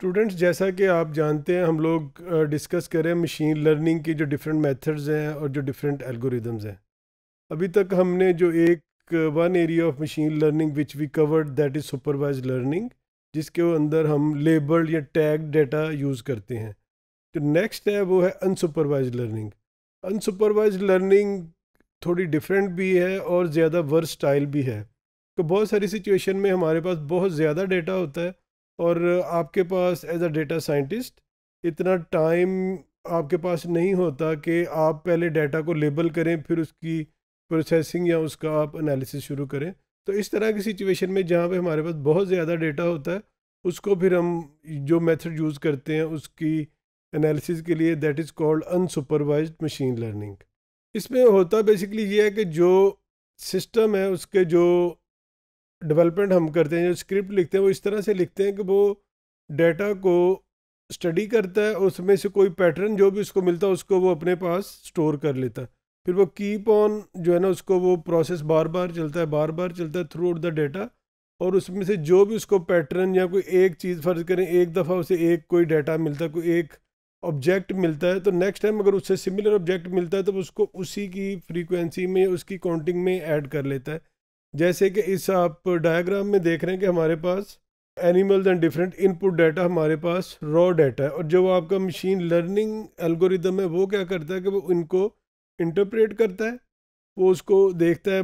students जैसा कि आप जानते हैं हम लोग डिस्कस करें मशीन लर्निंग की जो डिफरेंट मेथड्स हैं और जो डिफरेंट एल्गोरिदम्स हैं अभी तक हमने जो एक one area of machine learning which we covered that is supervised learning जिसके अंदर हम लेबल्ड या टैग डेटा यूज़ करते हैं जो तो नेक्स्ट है वो है अनसुपरवाइज लर्निंग अनसुपरवाइज लर्निंग थोड़ी डिफरेंट भी है और ज़्यादा वर्सटाइल भी है तो बहुत सारी सिचुएशन में हमारे पास बहुत ज़्यादा डेटा होता है और आपके पास एज अ डेटा साइंटिस्ट इतना टाइम आपके पास नहीं होता कि आप पहले डाटा को लेबल करें फिर उसकी प्रोसेसिंग या उसका आप एनालिसिस शुरू करें तो इस तरह की सिचुएशन में जहाँ पे हमारे पास बहुत ज़्यादा डेटा होता है उसको फिर हम जो मेथड यूज़ करते हैं उसकी एनालिसिस के लिए that is called unsupervised machine learning इसमें होता बेसिकली ये है कि जो सिस्टम है उसके जो डेवलपमेंट हम करते हैं जो स्क्रिप्ट लिखते हैं वो इस तरह से लिखते हैं कि वो डेटा को स्टडी करता है और उसमें से कोई पैटर्न जो भी उसको मिलता है उसको वो अपने पास स्टोर कर लेता है फिर वो कीप ऑन जो है ना उसको वो प्रोसेस बार बार चलता है बार बार चलता है थ्रू आउट द डेटा और उसमें से जो भी उसको पैटर्न या कोई एक चीज़ फ़र्ज करें एक दफ़ा उसे एक कोई डाटा मिलता है कोई एक ऑब्जेक्ट मिलता है तो नेक्स्ट टाइम अगर उससे सिमिलर ऑब्जेक्ट मिलता है तो उसको उसी की फ्रीक्वेंसी में उसकी काउंटिंग में ऐड कर लेता है जैसे कि इस आप डायग्राम में देख रहे हैं कि हमारे पास animals and different input data हमारे पास रॉ डाटा है और जो आपका मशीन लर्निंग एल्गोरिदम है वो क्या करता है कि वो इनको इंटरप्रेट करता है वो उसको देखता है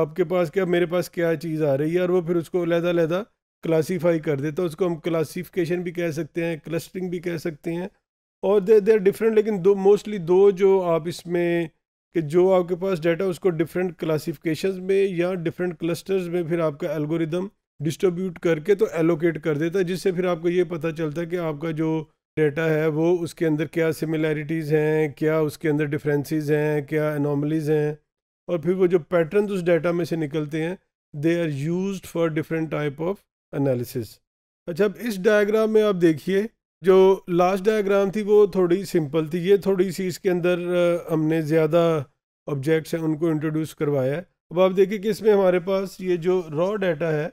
आपके पास क्या मेरे पास क्या चीज़ आ रही है और वो फिर उसको लहदा लहदा क्लासीफाई कर देता है उसको हम क्लासीफिकेशन भी कह सकते हैं क्लस्टरिंग भी कह सकते हैं और दे दे आर डिफरेंट लेकिन दो मोस्टली दो जो आप इसमें कि जो आपके पास डाटा उसको डिफरेंट क्लासिफिकेशन में या डिफरेंट क्लस्टर्स में फिर आपका एल्गोरिदम डिस्ट्रीब्यूट करके तो एलोकेट कर देता है जिससे फिर आपको ये पता चलता है कि आपका जो डेटा है वो उसके अंदर क्या सिमिलैरिटीज़ हैं क्या उसके अंदर डिफरेंसेस हैं क्या अनोमलीज हैं और फिर वो जो पैटर्न उस डाटा में से निकलते हैं they are use for different type of analysis अच्छा अब इस डायग्राम में आप देखिए जो लास्ट डायग्राम थी वो थोड़ी सिंपल थी ये थोड़ी सी इसके अंदर हमने ज़्यादा ऑब्जेक्ट्स हैं उनको इंट्रोड्यूस करवाया है अब आप देखिए कि इसमें हमारे पास ये जो रॉ डाटा है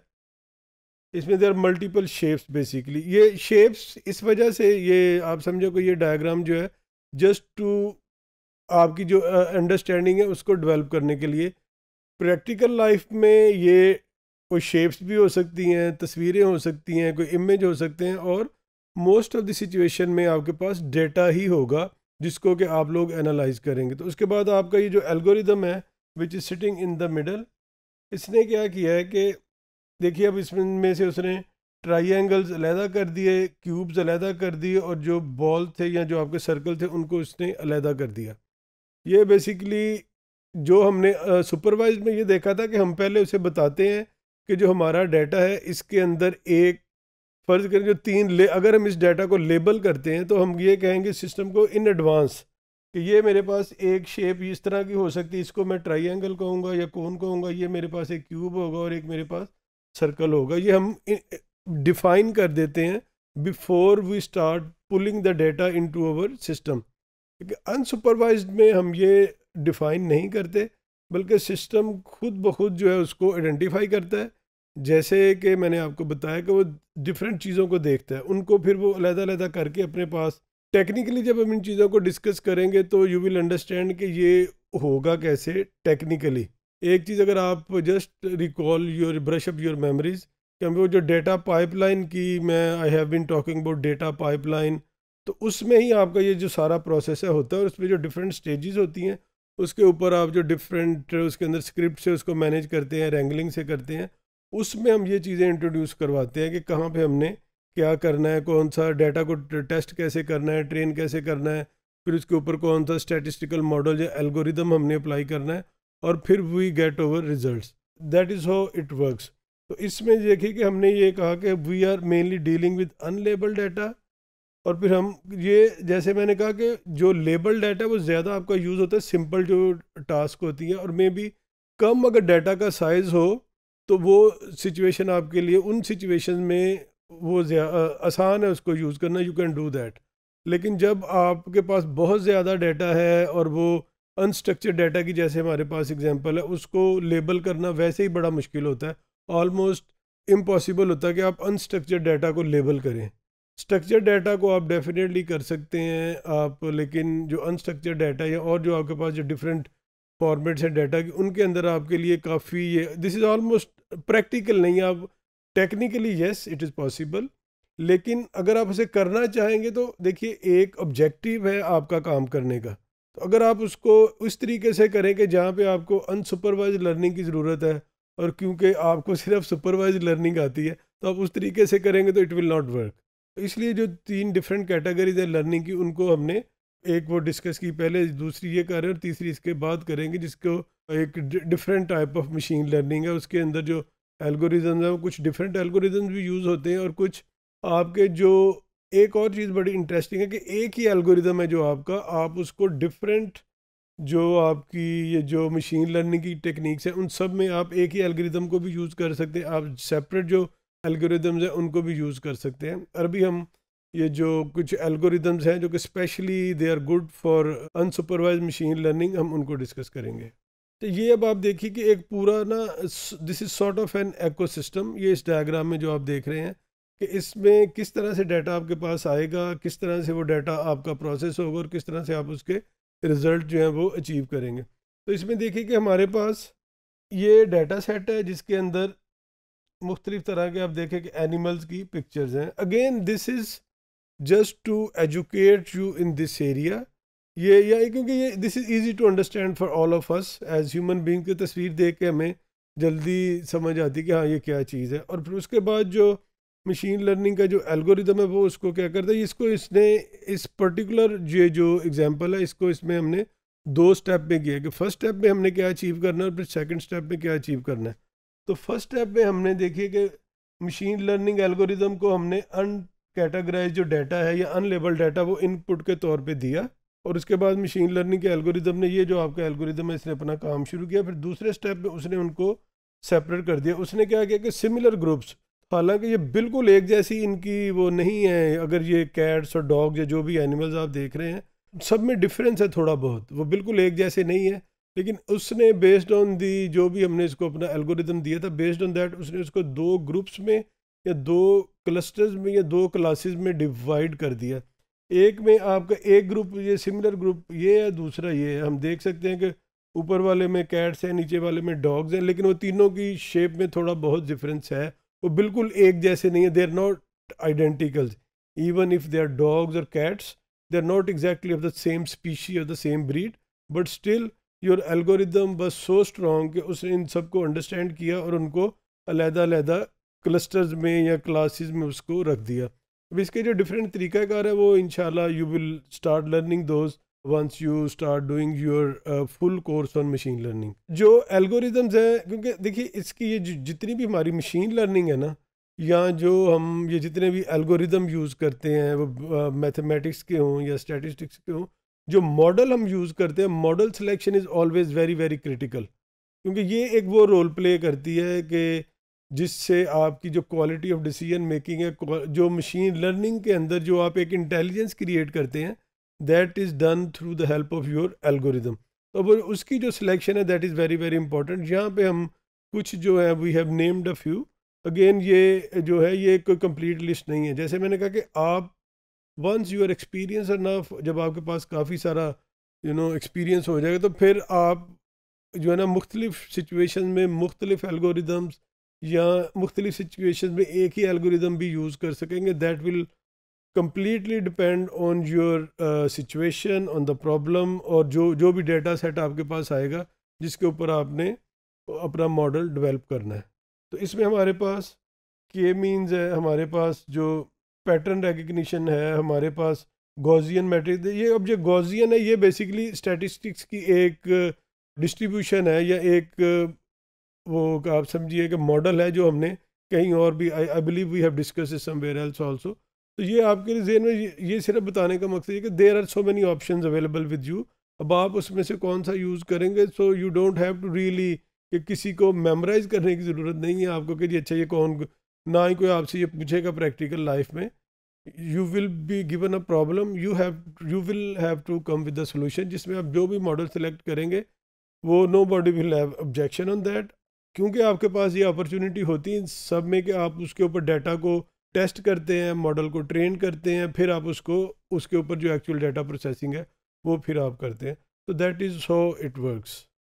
इसमें देर मल्टीपल शेप्स बेसिकली ये शेप्स इस वजह से ये आप समझो कि ये डायग्राम जो है जस्ट टू आपकी जो अंडरस्टैंडिंग है उसको डेवलप करने के लिए प्रैक्टिकल लाइफ में ये कोई शेप्स भी हो सकती हैं तस्वीरें हो सकती हैं कोई इमेज हो सकते हैं और मोस्ट ऑफ द सिचुएशन में आपके पास डेटा ही होगा जिसको कि आप लोग एनालाइज करेंगे तो उसके बाद आपका ये जो एल्गोरिदम है which is sitting in the middle इसने क्या किया है कि देखिए अब इसमें में से उसने ट्राइंगल्स अलहदा कर दिए क्यूब्स अलहदा कर दिए और जो बॉल थे या जो आपके सर्कल थे उनको उसने अलहदा कर दिया ये बेसिकली जो हमने सुपरवाइज में ये देखा था कि हम पहले उसे बताते हैं कि जो हमारा डाटा है इसके अंदर एक फ़र्ज़ करें जो तीन ले अगर हम इस डाटा को लेबल करते हैं तो हम ये कहेंगे सिस्टम को इन एडवांस कि ये मेरे पास एक शेप इस तरह की हो सकती है इसको मैं ट्राइंगल कहूँगा या कौन कहूँगा ये मेरे पास एक क्यूब होगा और एक मेरे पास सर्कल होगा ये हम डिफाइन कर देते हैं before we start pulling the data into our system क्योंकि अनसुपरवाइज में हम ये डिफाइन नहीं करते बल्कि सिस्टम खुद ब खुद जो है उसको आइडेंटिफाई करता है जैसे कि मैंने आपको बताया कि वो डिफरेंट चीज़ों को देखता है उनको फिर वो अलहदा करके अपने पास टेक्निकली जब हम इन चीज़ों को डिस्कस करेंगे तो यू विल अंडरस्टैंड कि ये होगा कैसे टेक्निकली एक चीज़ अगर आप just recall your brush up your memories क्योंकि वो जो डेटा पाइपलाइन की मैं I have been talking about data pipeline तो उसमें ही आपका ये जो सारा प्रोसेस है होता है और उसमें जो डिफरेंट स्टेजेस होती हैं उसके ऊपर आप जो डिफरेंट उसके अंदर स्क्रिप्ट से उसको मैनेज करते हैं रैंगलिंग से करते हैं उसमें हम ये चीज़ें इंट्रोड्यूस करवाते हैं कि कहाँ पे हमने क्या करना है कौन सा डाटा को टेस्ट कैसे करना है ट्रेन कैसे करना है फिर उसके ऊपर कौन सा स्टैटिस्टिकल मॉडल या एल्गोरिदम हमने अप्लाई करना है और फिर we get our result that is how it works तो इसमें देखिए कि हमने ये कहा कि we are mainly dealing with unlabelled data और फिर हम ये जैसे मैंने कहा कि जो लेबल डाटा वो ज़्यादा आपका यूज़ होता है सिंपल जो टास्क होती है और मे बी कम अगर डाटा का साइज़ हो तो वो सिचुएशन आपके लिए उन सिचुएशन में वो आसान है उसको यूज़ करना यू कैन डू दैट लेकिन जब आपके पास बहुत ज़्यादा डाटा है और वो अनस्ट्रक्चर्ड डाटा की जैसे हमारे पास एग्जांपल है उसको लेबल करना वैसे ही बड़ा मुश्किल होता है ऑलमोस्ट इम्पॉसिबल होता है कि आप अनस्ट्रक्चर्ड डाटा को लेबल करें स्ट्रक्चर डाटा को आप डेफिनेटली कर सकते हैं आप लेकिन जो अनस्ट्रक्चर्ड डाटा या और जो आपके पास जो डिफरेंट फॉर्मेट्स हैं डेटा के उनके अंदर आपके लिए काफ़ी ये दिस इज़ ऑलमोस्ट प्रैक्टिकल नहीं आप technically yes it is possible लेकिन अगर आप उसे करना चाहेंगे तो देखिए एक ऑब्जेक्टिव है आपका काम करने का तो अगर आप उसको उस तरीके से करें कि जहाँ पे आपको अनसुपरवाइज लर्निंग की ज़रूरत है और क्योंकि आपको सिर्फ सुपरवाइज लर्निंग आती है तो आप उस तरीके से करेंगे तो इट विल नॉट वर्क इसलिए जो तीन डिफरेंट कैटेगरीज है लर्निंग की उनको हमने एक वो डिस्कस की पहले दूसरी ये कर रहे हैं और तीसरी इसके बाद करेंगे जिसको एक different type of machine learning है उसके अंदर जो एल्गोरिजम है वो कुछ डिफरेंट एल्गोरिजम भी यूज़ होते हैं और कुछ आपके जो एक और चीज़ बड़ी इंटरेस्टिंग है कि एक ही एल्गोरिज्म है जो आपका आप उसको डिफरेंट जो आपकी ये जो मशीन लर्निंग की टेक्निक्स हैं उन सब में आप एक ही एल्गोरिज्म को भी यूज़ कर सकते हैं आप सेपरेट जो एल्गोरिदम्स हैं उनको भी यूज़ कर सकते हैं अरबी हम ये जो कुछ एल्गोरिदम्स हैं जो कि specially they are good for unsupervised machine learning हम उनको डिस्कस करेंगे तो ये अब आप देखिए कि एक पूरा ना this is sort of an ecosystem ये इस डायग्राम में जो आप देख रहे हैं कि इसमें किस तरह से डाटा आपके पास आएगा किस तरह से वो डाटा आपका प्रोसेस होगा और किस तरह से आप उसके रिज़ल्ट जो हैं वो अचीव करेंगे तो इसमें देखिए कि हमारे पास ये डाटा सेट है जिसके अंदर मुख्तलिफ तरह के आप देखें कि एनिमल्स की पिक्चर्स हैं again this is just to educate you in this area ये या क्योंकि ये this is easy to understand for all of us as human being की तस्वीर देख के हमें जल्दी समझ आती कि हाँ ये क्या चीज़ है और फिर उसके बाद जो मशीन लर्निंग का जो एल्गोरिदम है वो उसको क्या करता है इसको इसने इस पर्टिकुलर ये जो एग्जांपल है इसको इसमें हमने दो स्टेप में किया कि फर्स्ट स्टेप में हमने क्या अचीव करना है और फिर सेकंड स्टेप में क्या अचीव करना है तो फर्स्ट स्टेप में हमने देखिए कि मशीन लर्निंग एल्गोरिदम को हमने अन कैटेगराइज जो डाटा है या अनलेबल डाटा वो इनपुट के तौर पे दिया और उसके बाद मशीन लर्निंग के एल्गोरिदम ने ये जो आपका एल्गोरिदम है इसने अपना काम शुरू किया फिर दूसरे स्टेप में उसने उनको सेपरेट कर दिया उसने क्या किया कि सिमिलर ग्रुप्स हालांकि ये बिल्कुल एक जैसी इनकी वो नहीं है अगर ये कैट्स और डॉग्स या जो भी एनिमल्स आप देख रहे हैं सब में डिफरेंस है थोड़ा बहुत वो बिल्कुल एक जैसे नहीं है लेकिन उसने बेस्ड ऑन दी जो भी हमने इसको अपना एल्गोरिदम दिया था बेस्ड ऑन दैट उसने उसको दो ग्रुप्स में या दो क्लस्टर्स में या दो क्लासेस में डिवाइड कर दिया एक में आपका एक ग्रुप ये सिमिलर ग्रुप ये है दूसरा ये है हम देख सकते हैं कि ऊपर वाले में कैट्स हैं नीचे वाले में डॉग्स हैं लेकिन वो तीनों की शेप में थोड़ा बहुत डिफरेंस है वो बिल्कुल एक जैसे नहीं है they are not identicals even if they are dogs और cats they are not exactly of the same species of the same breed but still your algorithm बस सो स्ट्रॉन्ग कि उसने इन सबको अंडरस्टैंड किया और उनको अलहदा अलहदा क्लस्टर्स में या क्लासेस में उसको रख दिया अब इसके जो डिफरेंट तरीक़ाकार है वो in you will start learning those once you start doing your full course on machine learning जो एल्गोरिदम्स हैं क्योंकि देखिए इसकी ये जितनी भी हमारी मशीन लर्निंग है ना या जो हम ये जितने भी एल्गोरिदम यूज़ करते हैं वो मैथमेटिक्स uh, के हों या स्टैटिस्टिक्स के हों जो मॉडल हम यूज़ करते हैं model selection is always very very critical क्योंकि ये एक वो रोल प्ले करती है कि जिससे आपकी जो क्वालिटी ऑफ डिसीजन मेकिंग है जो मशीन लर्निंग के अंदर जो आप एक इंटेलिजेंस क्रिएट करते हैं that is done through the help of your algorithm तो अब उसकी जो सिलेक्शन है that is very very important यहाँ पे हम कुछ जो है we have named a few again ये जो है ये कोई कंप्लीट लिस्ट नहीं है जैसे मैंने कहा कि आप वंस यूर एक्सपीरियंस नफ जब आपके पास काफ़ी सारा यू नो एक्सपीरियंस हो जाएगा तो फिर आप जो है ना मुख्तलिफ सिचुएशन में मुख्तलिफ एल्गोरिदम्स या मुख्तलिफ सिचुएशन में एक ही एल्गोरिदम भी यूज़ कर सकेंगे that will completely depend on your situation on the problem और जो जो भी डेटा सेट आपके पास आएगा जिसके ऊपर आपने अपना मॉडल डिवेलप करना है तो इसमें हमारे पास के मीन्स है हमारे पास जो पैटर्न रिकग्निशन है हमारे पास गोजियन मैट्रिक ये अब जो गोजियन है ये बेसिकली स्टैटिस्टिक्स की एक डिस्ट्रीब्यूशन uh, है या एक uh, वो आप समझिए कि मॉडल है जो हमने कहीं और भी I I believe we have discuss somewhere else also तो ये आपके लिए जेन में ये, सिर्फ बताने का मकसद है कि there are so many option available with you अब आप उसमें से कौन सा यूज़ करेंगे so you don't have to really कि किसी को मेमोराइज करने की ज़रूरत नहीं है आपको कि जी अच्छा ये कौन ना ही कोई आपसे ये पूछेगा प्रैक्टिकल लाइफ में you will be given a problem you have you will have to come with the solution जिसमें आप जो भी मॉडल सेलेक्ट करेंगे वो nobody will have objection on that क्योंकि आपके पास ये अपॉर्चुनिटी होती है सब में कि आप उसके ऊपर डाटा को टेस्ट करते हैं मॉडल को ट्रेन करते हैं फिर आप उसको उसके ऊपर जो एक्चुअल डाटा प्रोसेसिंग है वो फिर आप करते हैं तो that is so it works